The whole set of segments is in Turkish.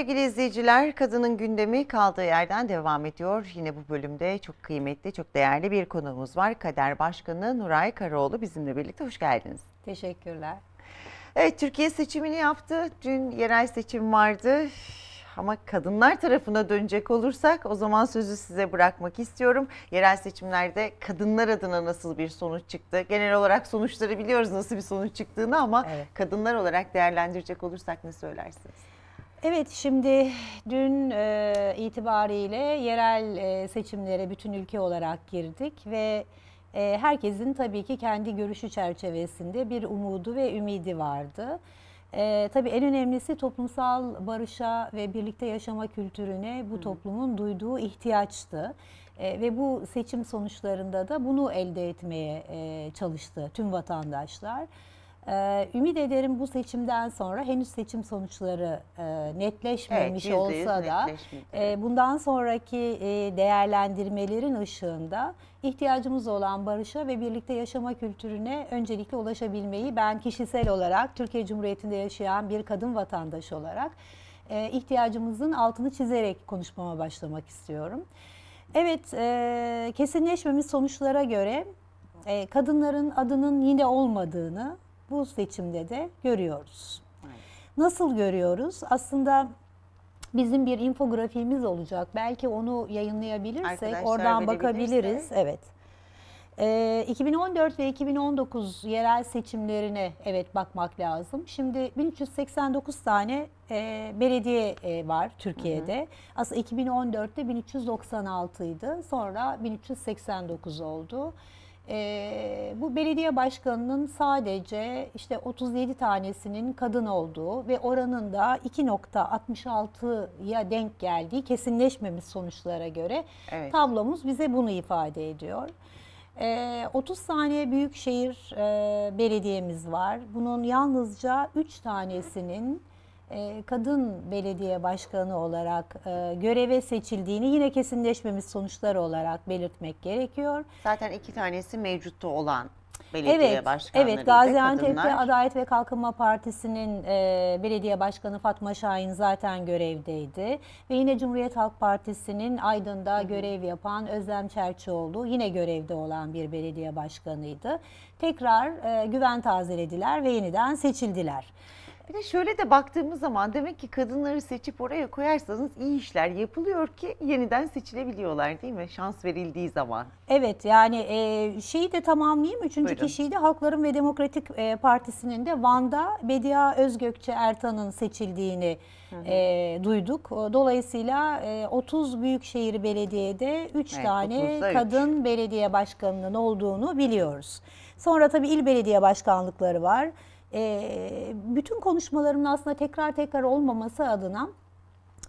sevgili izleyiciler, kadının gündemi kaldığı yerden devam ediyor. Yine bu bölümde çok kıymetli, çok değerli bir konuğumuz var. Kader Başkanı Nuray Karaoğlu bizimle birlikte. Hoş geldiniz. Teşekkürler. Evet, Türkiye seçimini yaptı. Dün yerel seçim vardı. Ama kadınlar tarafına dönecek olursak o zaman sözü size bırakmak istiyorum. Yerel seçimlerde kadınlar adına nasıl bir sonuç çıktı? Genel olarak sonuçları biliyoruz nasıl bir sonuç çıktığını ama evet. kadınlar olarak değerlendirecek olursak ne söylersiniz? Evet şimdi dün e, itibariyle yerel e, seçimlere bütün ülke olarak girdik ve e, herkesin tabii ki kendi görüşü çerçevesinde bir umudu ve ümidi vardı. E, tabii en önemlisi toplumsal barışa ve birlikte yaşama kültürüne bu toplumun duyduğu ihtiyaçtı. E, ve bu seçim sonuçlarında da bunu elde etmeye e, çalıştı tüm vatandaşlar. Ee, ümit ederim bu seçimden sonra henüz seçim sonuçları e, netleşmemiş evet, olsa da e, bundan sonraki e, değerlendirmelerin ışığında ihtiyacımız olan barışa ve birlikte yaşama kültürüne öncelikle ulaşabilmeyi ben kişisel olarak Türkiye Cumhuriyeti'nde yaşayan bir kadın vatandaş olarak ihtiyacımızın altını çizerek konuşmama başlamak istiyorum. Evet, kesinleşmemiş sonuçlara göre kadınların adının yine olmadığını bu seçimde de görüyoruz. Nasıl görüyoruz? Aslında bizim bir infografimiz olacak. Belki onu yayınlayabilirsek Arkadaşlar oradan bakabiliriz. Evet. E, ee, 2014 ve 2019 yerel seçimlerine evet bakmak lazım. Şimdi 1389 tane e, belediye e, var Türkiye'de. Hı hı. Aslında 2014'te 1396 idi. Sonra 1389 oldu. E, bu belediye başkanının sadece işte 37 tanesinin kadın olduğu ve oranın da 2.66'ya denk geldiği kesinleşmemiş sonuçlara göre evet. tablomuz bize bunu ifade ediyor. 30 ee, saniye büyükşehir e, belediyemiz var. Bunun yalnızca 3 tanesinin e, kadın belediye başkanı olarak e, göreve seçildiğini yine kesinleşmemiş sonuçlar olarak belirtmek gerekiyor. Zaten iki tanesi mevcutta olan belediye evet, başkanları. Evet, Gaziantep'te kadınlar... Adalet ve Kalkınma Partisi'nin e, belediye başkanı Fatma Şahin zaten görevdeydi. Ve yine Cumhuriyet Halk Partisi'nin Aydın'da Hı -hı. görev yapan Özlem Çerçioğlu yine görevde olan bir belediye başkanıydı. Tekrar e, güven tazelediler ve yeniden seçildiler. Bir de şöyle de baktığımız zaman demek ki kadınları seçip oraya koyarsanız iyi işler yapılıyor ki yeniden seçilebiliyorlar değil mi? Şans verildiği zaman. Evet yani e, şeyi de tamamlayayım. Üçüncü Buyurun. kişiyi de Halkların ve Demokratik e, Partisi'nin de Van'da Bedia Özgökçe Ertan'ın seçildiğini hı hı. E, duyduk. Dolayısıyla e, 30 Büyükşehir Belediye'de 3 evet, tane kadın belediye başkanının olduğunu biliyoruz. Sonra tabii il belediye başkanlıkları var e, bütün konuşmalarımın aslında tekrar tekrar olmaması adına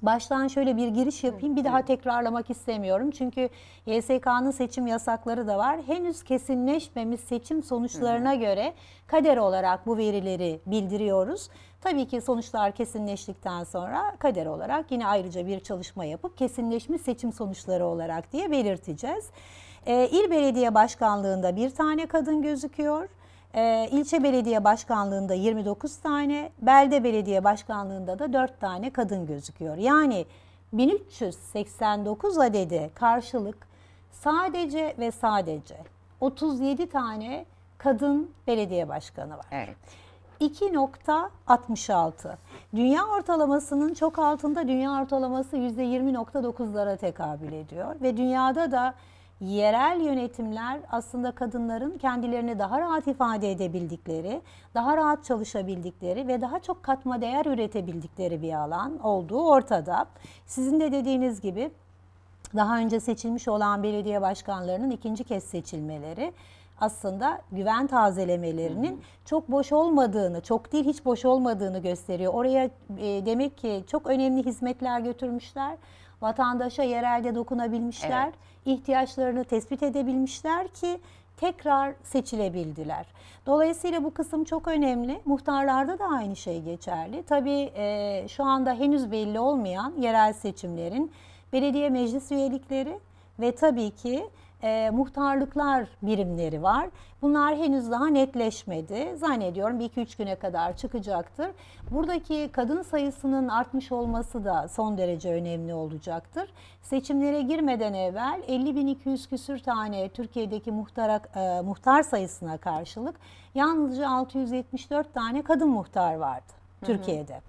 baştan şöyle bir giriş yapayım. Bir daha tekrarlamak istemiyorum. Çünkü YSK'nın seçim yasakları da var. Henüz kesinleşmemiş seçim sonuçlarına göre kader olarak bu verileri bildiriyoruz. Tabii ki sonuçlar kesinleştikten sonra kader olarak yine ayrıca bir çalışma yapıp kesinleşmiş seçim sonuçları olarak diye belirteceğiz. İl Belediye Başkanlığı'nda bir tane kadın gözüküyor. E, ilçe belediye başkanlığında 29 tane, belde belediye başkanlığında da 4 tane kadın gözüküyor. Yani 1389 adedi karşılık sadece ve sadece 37 tane kadın belediye başkanı var. Evet. 2.66. Dünya ortalamasının çok altında dünya ortalaması %20.9'lara tekabül ediyor ve dünyada da yerel yönetimler aslında kadınların kendilerini daha rahat ifade edebildikleri, daha rahat çalışabildikleri ve daha çok katma değer üretebildikleri bir alan olduğu ortada. Sizin de dediğiniz gibi daha önce seçilmiş olan belediye başkanlarının ikinci kez seçilmeleri aslında güven tazelemelerinin çok boş olmadığını, çok değil hiç boş olmadığını gösteriyor. Oraya e, demek ki çok önemli hizmetler götürmüşler. Vatandaşa yerelde dokunabilmişler. Evet ihtiyaçlarını tespit edebilmişler ki tekrar seçilebildiler. Dolayısıyla bu kısım çok önemli. Muhtarlarda da aynı şey geçerli. Tabii e, şu anda henüz belli olmayan yerel seçimlerin belediye meclis üyelikleri ve tabii ki e, muhtarlıklar birimleri var. Bunlar henüz daha netleşmedi. Zannediyorum bir iki üç güne kadar çıkacaktır. Buradaki kadın sayısının artmış olması da son derece önemli olacaktır. Seçimlere girmeden evvel 50.200 küsür tane Türkiye'deki muhtar e, muhtar sayısına karşılık yalnızca 674 tane kadın muhtar vardı hı hı. Türkiye'de.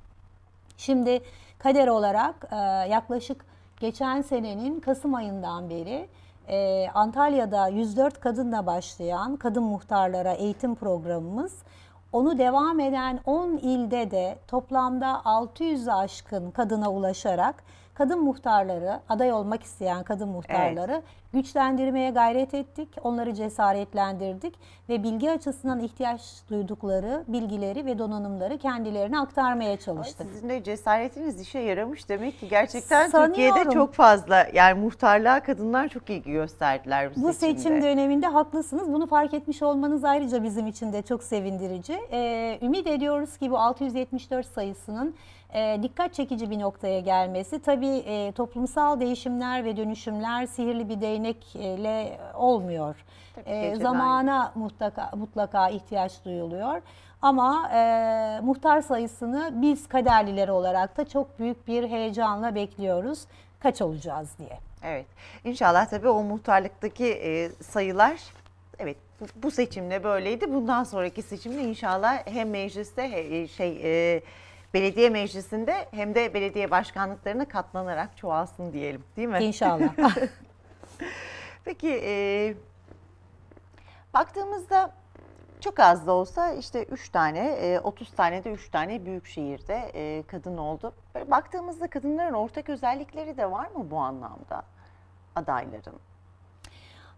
Şimdi kader olarak e, yaklaşık geçen senenin Kasım ayından beri e, Antalya'da 104 kadınla başlayan kadın muhtarlara eğitim programımız onu devam eden 10 ilde de toplamda 600 aşkın kadına ulaşarak kadın muhtarları, aday olmak isteyen kadın muhtarları evet. güçlendirmeye gayret ettik. Onları cesaretlendirdik ve bilgi açısından ihtiyaç duydukları bilgileri ve donanımları kendilerine aktarmaya çalıştık. Ay sizin de cesaretiniz işe yaramış demek ki gerçekten Sanıyorum, Türkiye'de çok fazla yani muhtarlığa kadınlar çok ilgi gösterdiler bu, bu seçimde. Bu seçim döneminde haklısınız. Bunu fark etmiş olmanız ayrıca bizim için de çok sevindirici. Ee, ümit ediyoruz ki bu 674 sayısının e, dikkat çekici bir noktaya gelmesi. Tabii e, toplumsal değişimler ve dönüşümler sihirli bir değnekle olmuyor. E, zamana mutlaka, mutlaka ihtiyaç duyuluyor. Ama e, muhtar sayısını biz kaderliler olarak da çok büyük bir heyecanla bekliyoruz. Kaç olacağız diye. Evet. inşallah tabii o muhtarlıktaki e, sayılar evet bu, bu seçimle böyleydi. Bundan sonraki seçimde inşallah hem mecliste he, e, şey e, belediye meclisinde hem de belediye başkanlıklarına katlanarak çoğalsın diyelim değil mi? İnşallah. Peki e, baktığımızda çok az da olsa işte 3 tane, 30 e, tane de 3 tane büyük şehirde e, kadın oldu. Böyle baktığımızda kadınların ortak özellikleri de var mı bu anlamda adayların?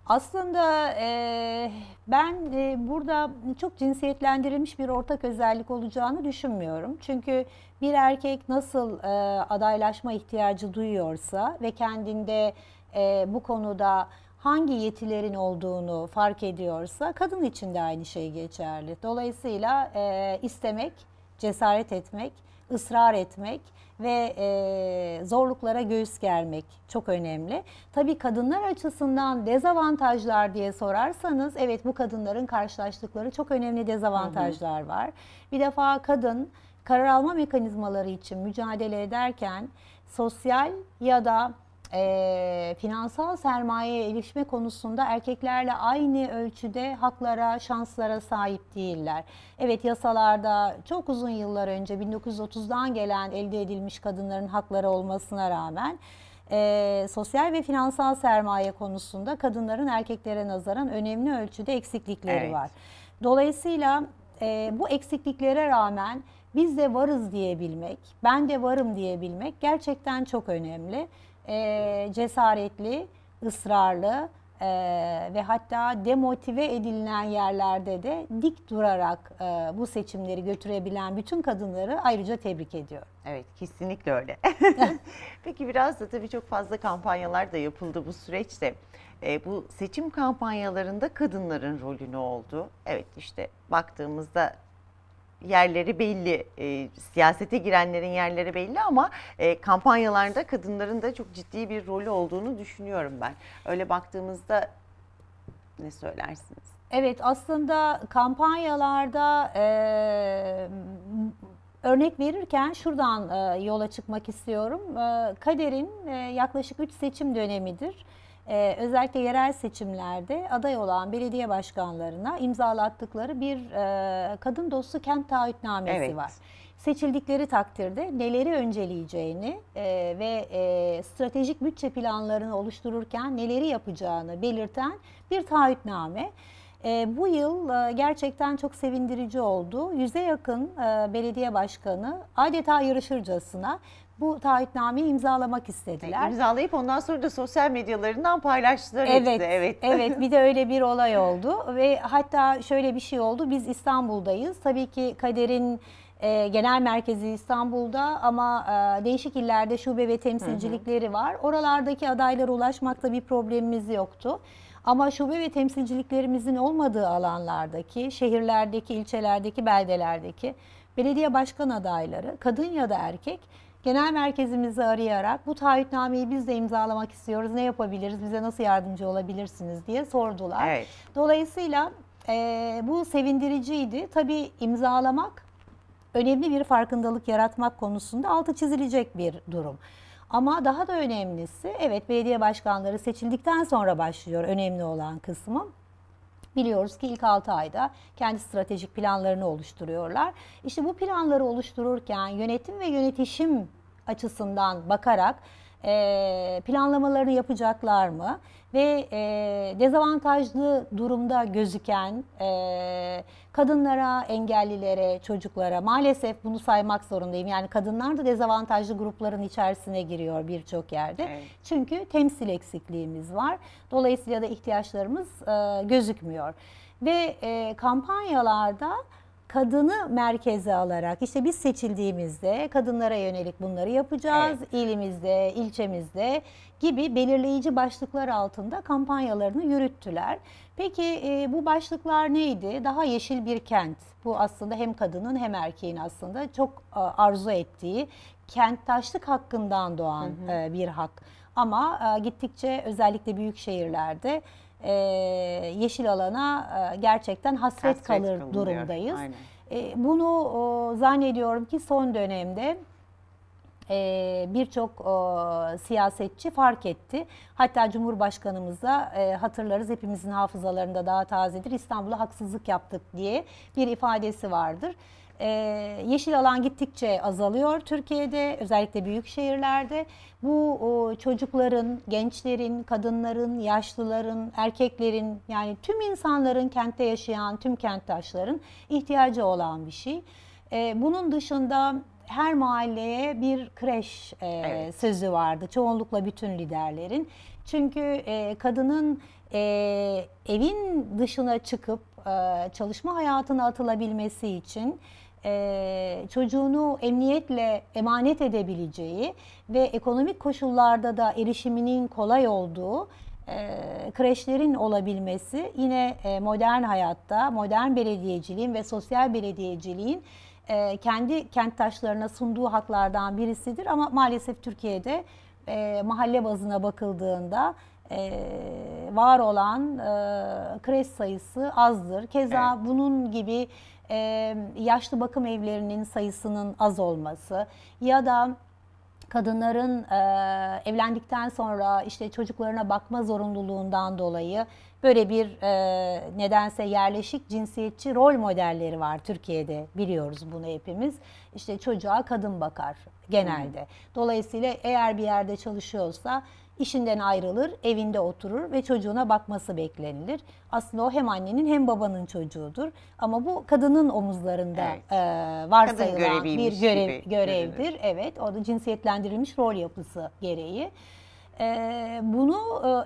Aslında e, ben e, burada çok cinsiyetlendirilmiş bir ortak özellik olacağını düşünmüyorum. Çünkü bir erkek nasıl e, adaylaşma ihtiyacı duyuyorsa ve kendinde e, bu konuda hangi yetilerin olduğunu fark ediyorsa kadın için de aynı şey geçerli. Dolayısıyla e, istemek, cesaret etmek ısrar etmek ve e, zorluklara göğüs germek çok önemli. Tabii kadınlar açısından dezavantajlar diye sorarsanız evet bu kadınların karşılaştıkları çok önemli dezavantajlar hı hı. var. Bir defa kadın karar alma mekanizmaları için mücadele ederken sosyal ya da e, finansal sermayeye erişme konusunda erkeklerle aynı ölçüde haklara, şanslara sahip değiller. Evet yasalarda çok uzun yıllar önce 1930'dan gelen elde edilmiş kadınların hakları olmasına rağmen e, sosyal ve finansal sermaye konusunda kadınların erkeklere nazaran önemli ölçüde eksiklikleri evet. var. Dolayısıyla e, bu eksikliklere rağmen biz de varız diyebilmek, ben de varım diyebilmek gerçekten çok önemli e, cesaretli, ısrarlı e, ve hatta demotive edilen yerlerde de dik durarak e, bu seçimleri götürebilen bütün kadınları ayrıca tebrik ediyorum. Evet kesinlikle öyle. Peki biraz da tabii çok fazla kampanyalar da yapıldı bu süreçte. E, bu seçim kampanyalarında kadınların rolü ne oldu? Evet işte baktığımızda yerleri belli, e, siyasete girenlerin yerleri belli ama e, kampanyalarda kadınların da çok ciddi bir rolü olduğunu düşünüyorum ben. Öyle baktığımızda ne söylersiniz? Evet aslında kampanyalarda e, örnek verirken şuradan e, yola çıkmak istiyorum. E, Kader'in e, yaklaşık 3 seçim dönemidir e, özellikle yerel seçimlerde aday olan belediye başkanlarına imzalattıkları bir e, kadın dostu kent taahhütnamesi evet. var. Seçildikleri takdirde neleri önceleyeceğini e, ve e, stratejik bütçe planlarını oluştururken neleri yapacağını belirten bir taahhütname. Ee, bu yıl e, gerçekten çok sevindirici oldu. Yüze yakın e, belediye başkanı adeta yarışırcasına bu taahhütnameyi imzalamak istediler. İmzalayıp ondan sonra da sosyal medyalarından paylaştılar. Evet, işte, evet. evet bir de öyle bir olay oldu ve hatta şöyle bir şey oldu. Biz İstanbul'dayız. Tabii ki Kader'in e, genel merkezi İstanbul'da ama değişik illerde şube ve temsilcilikleri var. Oralardaki adaylara ulaşmakta bir problemimiz yoktu. Ama şube ve temsilciliklerimizin olmadığı alanlardaki, şehirlerdeki, ilçelerdeki, beldelerdeki belediye başkan adayları, kadın ya da erkek genel merkezimizi arayarak bu taahhütnameyi biz de imzalamak istiyoruz. Ne yapabiliriz? Bize nasıl yardımcı olabilirsiniz diye sordular. Evet. Dolayısıyla e, bu sevindiriciydi. Tabii imzalamak önemli bir farkındalık yaratmak konusunda altı çizilecek bir durum. Ama daha da önemlisi evet belediye başkanları seçildikten sonra başlıyor önemli olan kısmı. Biliyoruz ki ilk 6 ayda kendi stratejik planlarını oluşturuyorlar. İşte bu planları oluştururken yönetim ve yönetişim açısından bakarak ee, planlamalarını yapacaklar mı? Ve e, dezavantajlı durumda gözüken e, kadınlara, engellilere, çocuklara maalesef bunu saymak zorundayım. Yani kadınlar da dezavantajlı grupların içerisine giriyor birçok yerde. Evet. Çünkü temsil eksikliğimiz var. Dolayısıyla da ihtiyaçlarımız e, gözükmüyor. Ve e, kampanyalarda kadını merkeze alarak işte biz seçildiğimizde kadınlara yönelik bunları yapacağız. Evet. İlimizde, ilçemizde gibi belirleyici başlıklar altında kampanyalarını yürüttüler. Peki e, bu başlıklar neydi? Daha yeşil bir kent. Bu aslında hem kadının hem erkeğin aslında çok e, arzu ettiği kenttaşlık hakkından doğan hı hı. E, bir hak. Ama e, gittikçe özellikle büyük şehirlerde e, yeşil alana e, gerçekten hasret, hasret kalır kalınıyor. durumdayız. E, bunu o, zannediyorum ki son dönemde e, birçok siyasetçi fark etti. Hatta Cumhurbaşkanımıza e, hatırlarız hepimizin hafızalarında daha tazedir İstanbul'a haksızlık yaptık diye bir ifadesi vardır. Ee, yeşil alan gittikçe azalıyor Türkiye'de özellikle büyük şehirlerde. Bu çocukların, gençlerin, kadınların, yaşlıların, erkeklerin yani tüm insanların kentte yaşayan tüm kenttaşların ihtiyacı olan bir şey. Ee, bunun dışında her mahalleye bir kreş e, evet. sözü vardı. Çoğunlukla bütün liderlerin. Çünkü e, kadının e, evin dışına çıkıp çalışma hayatına atılabilmesi için e, çocuğunu emniyetle emanet edebileceği ve ekonomik koşullarda da erişiminin kolay olduğu e, kreşlerin olabilmesi yine e, modern hayatta, modern belediyeciliğin ve sosyal belediyeciliğin e, kendi kenttaşlarına sunduğu haklardan birisidir. Ama maalesef Türkiye'de e, mahalle bazına bakıldığında e, var olan e, kreş sayısı azdır. Keza evet. bunun gibi e, yaşlı bakım evlerinin sayısının az olması ya da kadınların e, evlendikten sonra işte çocuklarına bakma zorunluluğundan dolayı böyle bir e, nedense yerleşik cinsiyetçi rol modelleri var Türkiye'de biliyoruz bunu hepimiz. işte çocuğa kadın bakar genelde. Dolayısıyla eğer bir yerde çalışıyorsa işinden ayrılır, evinde oturur ve çocuğuna bakması beklenilir. Aslında o hem annenin hem babanın çocuğudur. Ama bu kadının omuzlarında evet. e, varsayılan Kadın bir görev, görevdir. Görünür. Evet, o da cinsiyetlendirilmiş rol yapısı gereği. E, bunu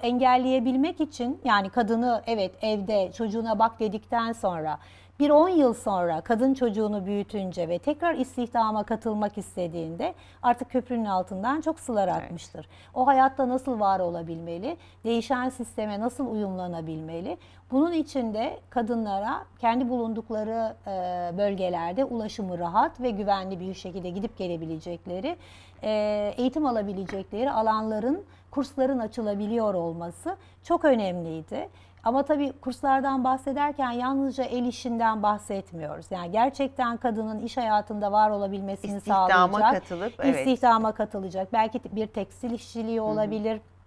e, engelleyebilmek için yani kadını evet evde çocuğuna bak dedikten sonra bir 10 yıl sonra kadın çocuğunu büyütünce ve tekrar istihdama katılmak istediğinde artık köprünün altından çok sular akmıştır. Evet. O hayatta nasıl var olabilmeli, değişen sisteme nasıl uyumlanabilmeli? Bunun için de kadınlara kendi bulundukları e, bölgelerde ulaşımı rahat ve güvenli bir şekilde gidip gelebilecekleri, e, eğitim alabilecekleri alanların kursların açılabiliyor olması çok önemliydi. Ama tabii kurslardan bahsederken yalnızca el işinden bahsetmiyoruz. Yani gerçekten kadının iş hayatında var olabilmesini istihdama sağlayacak. Katılıp, evet. İstihdama katılacak. Belki bir tekstil işçiliği olabilir. Hı hı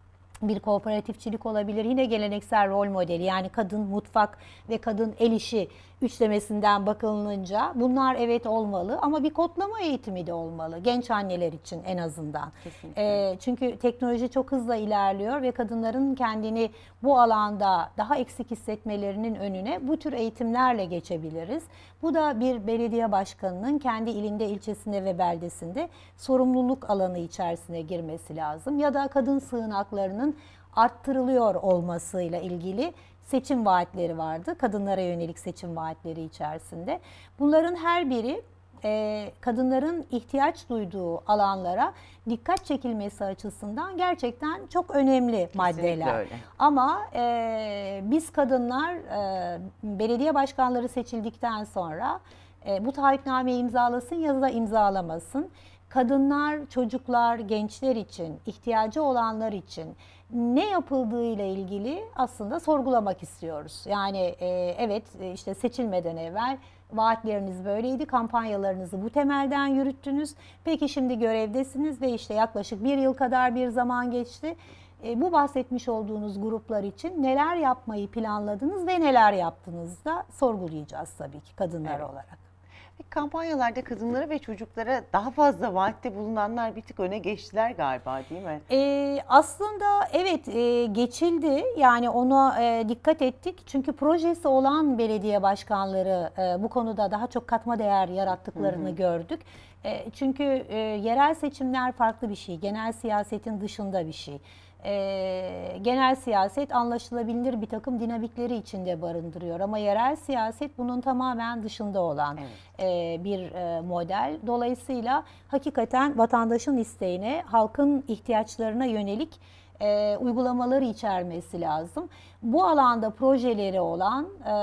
bir kooperatifçilik olabilir. Yine geleneksel rol modeli yani kadın mutfak ve kadın el işi üçlemesinden bakılınca bunlar evet olmalı ama bir kodlama eğitimi de olmalı genç anneler için en azından. E, çünkü teknoloji çok hızla ilerliyor ve kadınların kendini bu alanda daha eksik hissetmelerinin önüne bu tür eğitimlerle geçebiliriz. Bu da bir belediye başkanının kendi ilinde, ilçesinde ve beldesinde sorumluluk alanı içerisine girmesi lazım ya da kadın sığınaklarının arttırılıyor olmasıyla ilgili seçim vaatleri vardı. Kadınlara yönelik seçim vaatleri içerisinde. Bunların her biri e, kadınların ihtiyaç duyduğu alanlara dikkat çekilmesi açısından gerçekten çok önemli maddeler. Öyle. Ama e, biz kadınlar e, belediye başkanları seçildikten sonra e, bu taahhütnameyi imzalasın ya da imzalamasın. Kadınlar, çocuklar, gençler için, ihtiyacı olanlar için ne yapıldığıyla ilgili aslında sorgulamak istiyoruz. Yani e, evet e, işte seçilmeden evvel vaatleriniz böyleydi, kampanyalarınızı bu temelden yürüttünüz. Peki şimdi görevdesiniz ve işte yaklaşık bir yıl kadar bir zaman geçti. E, bu bahsetmiş olduğunuz gruplar için neler yapmayı planladınız ve neler yaptınız da sorgulayacağız tabii ki kadınlar evet. olarak kampanyalarda kadınlara ve çocuklara daha fazla vaatte bulunanlar bir tık öne geçtiler galiba değil mi? Ee, aslında evet e, geçildi yani ona e, dikkat ettik çünkü projesi olan belediye başkanları e, bu konuda daha çok katma değer yarattıklarını Hı-hı. gördük. E, çünkü e, yerel seçimler farklı bir şey genel siyasetin dışında bir şey e, genel siyaset anlaşılabilir bir takım dinamikleri içinde barındırıyor. Ama yerel siyaset bunun tamamen dışında olan evet. e, bir e, model. Dolayısıyla hakikaten vatandaşın isteğine, halkın ihtiyaçlarına yönelik e, uygulamaları içermesi lazım. Bu alanda projeleri olan e,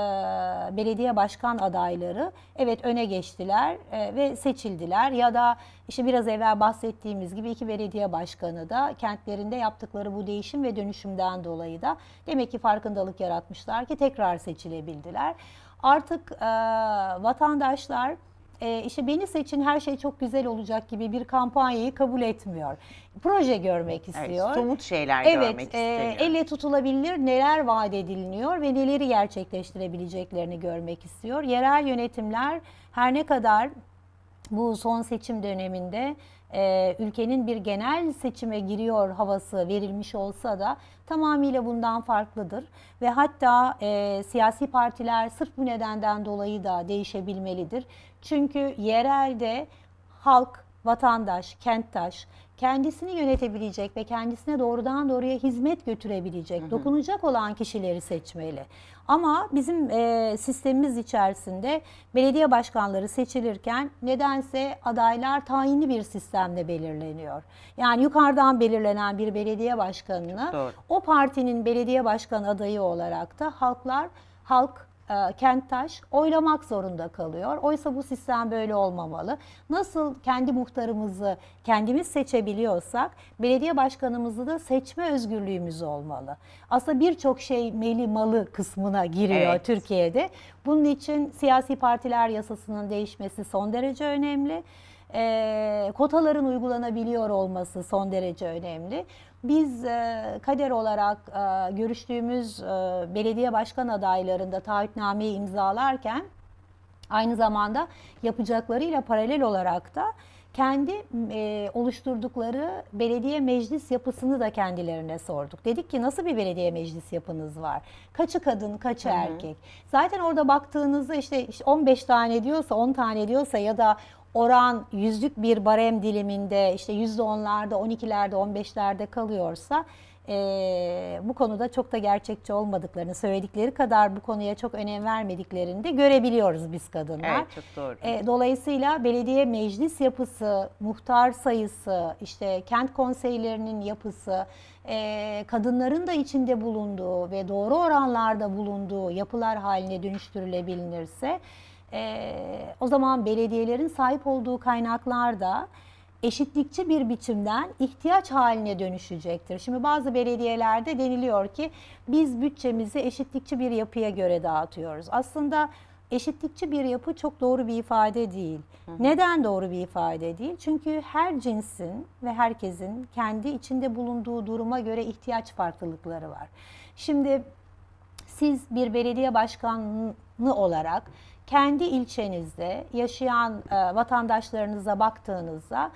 belediye başkan adayları evet öne geçtiler e, ve seçildiler ya da işte biraz evvel bahsettiğimiz gibi iki belediye başkanı da kentlerinde yaptıkları bu değişim ve dönüşümden dolayı da demek ki farkındalık yaratmışlar ki tekrar seçilebildiler. Artık e, vatandaşlar e, işte beni seçin her şey çok güzel olacak gibi bir kampanyayı kabul etmiyor. Proje görmek istiyor. Evet, somut şeyler evet, görmek e, istiyor. Evet, elle tutulabilir neler vaat ediliniyor ve neleri gerçekleştirebileceklerini görmek istiyor. Yerel yönetimler her ne kadar bu son seçim döneminde e, ülkenin bir genel seçime giriyor havası verilmiş olsa da tamamıyla bundan farklıdır. Ve hatta e, siyasi partiler sırf bu nedenden dolayı da değişebilmelidir. Çünkü yerelde halk, vatandaş, kenttaş kendisini yönetebilecek ve kendisine doğrudan doğruya hizmet götürebilecek, hı hı. dokunacak olan kişileri seçmeli. Ama bizim e, sistemimiz içerisinde belediye başkanları seçilirken nedense adaylar tayinli bir sistemle belirleniyor. Yani yukarıdan belirlenen bir belediye başkanını o partinin belediye başkan adayı olarak da halklar halk e, Kentaş oylamak zorunda kalıyor. Oysa bu sistem böyle olmamalı. Nasıl kendi muhtarımızı kendimiz seçebiliyorsak belediye başkanımızı da seçme özgürlüğümüz olmalı. Aslında birçok şey meli malı kısmına giriyor evet. Türkiye'de. Bunun için siyasi partiler yasasının değişmesi son derece önemli. E, kotaların uygulanabiliyor olması son derece önemli. Biz e, kader olarak e, görüştüğümüz e, belediye başkan adaylarında taahhütnameyi imzalarken aynı zamanda yapacaklarıyla paralel olarak da kendi oluşturdukları belediye meclis yapısını da kendilerine sorduk. Dedik ki nasıl bir belediye meclis yapınız var? Kaçı kadın, kaçı Hı-hı. erkek? Zaten orada baktığınızda işte 15 tane diyorsa, 10 tane diyorsa ya da oran yüzlük bir barem diliminde işte yüzde onlarda, on ikilerde, on beşlerde kalıyorsa e, bu konuda çok da gerçekçi olmadıklarını, söyledikleri kadar bu konuya çok önem vermediklerini de görebiliyoruz biz kadınlar. Evet çok doğru. E, dolayısıyla belediye meclis yapısı, muhtar sayısı, işte kent konseylerinin yapısı, e, kadınların da içinde bulunduğu ve doğru oranlarda bulunduğu yapılar haline dönüştürülebilirse e, o zaman belediyelerin sahip olduğu kaynaklar da eşitlikçi bir biçimden ihtiyaç haline dönüşecektir. Şimdi bazı belediyelerde deniliyor ki biz bütçemizi eşitlikçi bir yapıya göre dağıtıyoruz. Aslında eşitlikçi bir yapı çok doğru bir ifade değil. Hı hı. Neden doğru bir ifade değil? Çünkü her cinsin ve herkesin kendi içinde bulunduğu duruma göre ihtiyaç farklılıkları var. Şimdi siz bir belediye başkanı olarak kendi ilçenizde yaşayan e, vatandaşlarınıza baktığınızda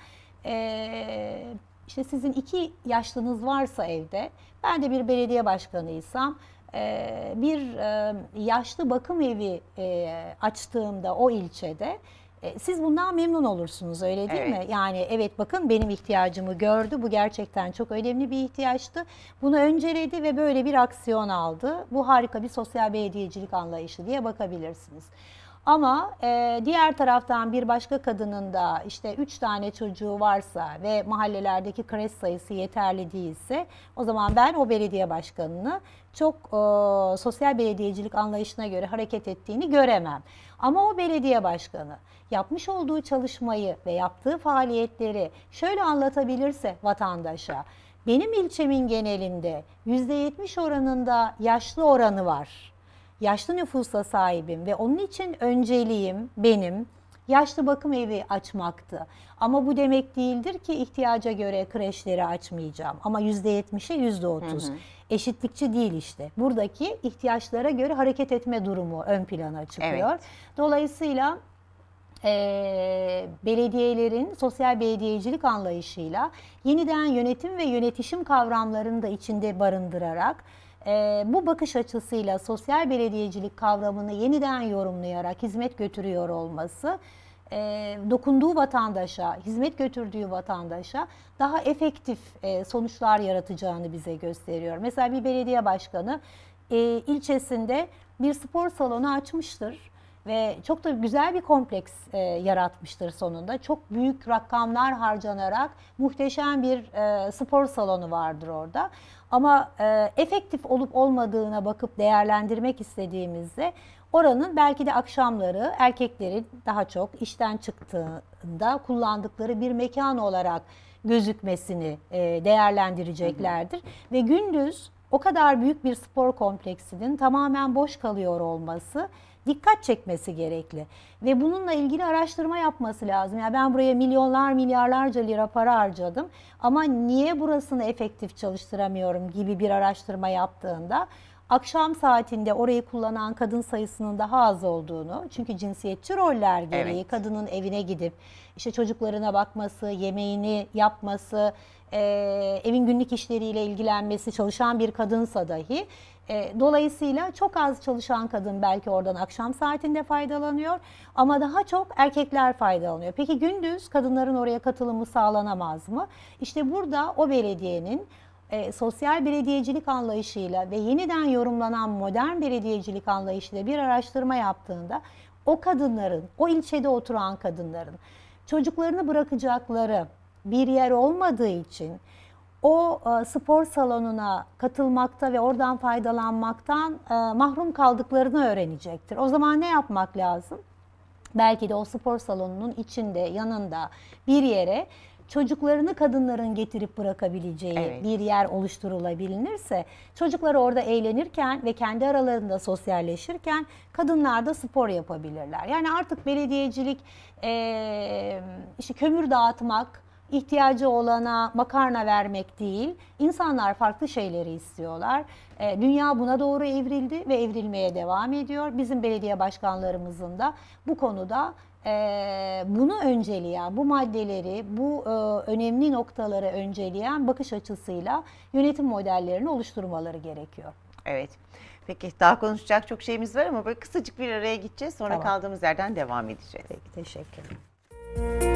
e, işte sizin iki yaşlınız varsa evde, ben de bir belediye başkanıysam e, bir e, yaşlı bakım evi e, açtığımda o ilçede e, siz bundan memnun olursunuz öyle değil evet. mi? Yani evet bakın benim ihtiyacımı gördü. Bu gerçekten çok önemli bir ihtiyaçtı. Bunu önceledi ve böyle bir aksiyon aldı. Bu harika bir sosyal belediyecilik anlayışı diye bakabilirsiniz. Ama e, diğer taraftan bir başka kadının da işte 3 tane çocuğu varsa ve mahallelerdeki kreş sayısı yeterli değilse o zaman ben o belediye başkanını çok e, sosyal belediyecilik anlayışına göre hareket ettiğini göremem. Ama o belediye başkanı yapmış olduğu çalışmayı ve yaptığı faaliyetleri şöyle anlatabilirse vatandaşa benim ilçemin genelinde %70 oranında yaşlı oranı var yaşlı nüfusa sahibim ve onun için önceliğim benim yaşlı bakım evi açmaktı. Ama bu demek değildir ki ihtiyaca göre kreşleri açmayacağım. Ama %70'e %30. Hı hı. Eşitlikçi değil işte. Buradaki ihtiyaçlara göre hareket etme durumu ön plana çıkıyor. Evet. Dolayısıyla e, belediyelerin sosyal belediyecilik anlayışıyla yeniden yönetim ve yönetişim kavramlarını da içinde barındırarak e, bu bakış açısıyla sosyal belediyecilik kavramını yeniden yorumlayarak hizmet götürüyor olması e, dokunduğu vatandaşa, hizmet götürdüğü vatandaşa daha efektif e, sonuçlar yaratacağını bize gösteriyor. Mesela bir belediye başkanı e, ilçesinde bir spor salonu açmıştır ve çok da güzel bir kompleks e, yaratmıştır sonunda. Çok büyük rakamlar harcanarak muhteşem bir e, spor salonu vardır orada. Ama e, efektif olup olmadığına bakıp değerlendirmek istediğimizde oranın belki de akşamları erkeklerin daha çok işten çıktığında kullandıkları bir mekan olarak gözükmesini e, değerlendireceklerdir. Hı hı. Ve gündüz o kadar büyük bir spor kompleksinin tamamen boş kalıyor olması dikkat çekmesi gerekli ve bununla ilgili araştırma yapması lazım. Yani ben buraya milyonlar milyarlarca lira para harcadım ama niye burasını efektif çalıştıramıyorum gibi bir araştırma yaptığında akşam saatinde orayı kullanan kadın sayısının daha az olduğunu çünkü cinsiyetçi roller gereği evet. kadının evine gidip işte çocuklarına bakması, yemeğini yapması, evin günlük işleriyle ilgilenmesi çalışan bir kadınsa dahi e, dolayısıyla çok az çalışan kadın belki oradan akşam saatinde faydalanıyor ama daha çok erkekler faydalanıyor. Peki gündüz kadınların oraya katılımı sağlanamaz mı? İşte burada o belediyenin e, sosyal belediyecilik anlayışıyla ve yeniden yorumlanan modern belediyecilik anlayışıyla bir araştırma yaptığında o kadınların, o ilçede oturan kadınların çocuklarını bırakacakları bir yer olmadığı için o e, spor salonuna katılmakta ve oradan faydalanmaktan e, mahrum kaldıklarını öğrenecektir. O zaman ne yapmak lazım? Belki de o spor salonunun içinde, yanında bir yere çocuklarını kadınların getirip bırakabileceği evet. bir yer oluşturulabilirse çocuklar orada eğlenirken ve kendi aralarında sosyalleşirken kadınlar da spor yapabilirler. Yani artık belediyecilik e, işte kömür dağıtmak ihtiyacı olana makarna vermek değil. İnsanlar farklı şeyleri istiyorlar. E, dünya buna doğru evrildi ve evrilmeye devam ediyor. Bizim belediye başkanlarımızın da bu konuda e, bunu önceleyen, bu maddeleri, bu e, önemli noktaları önceleyen bakış açısıyla yönetim modellerini oluşturmaları gerekiyor. Evet. Peki daha konuşacak çok şeyimiz var ama böyle kısacık bir araya gideceğiz. Sonra tamam. kaldığımız yerden devam edeceğiz. Peki teşekkür ederim.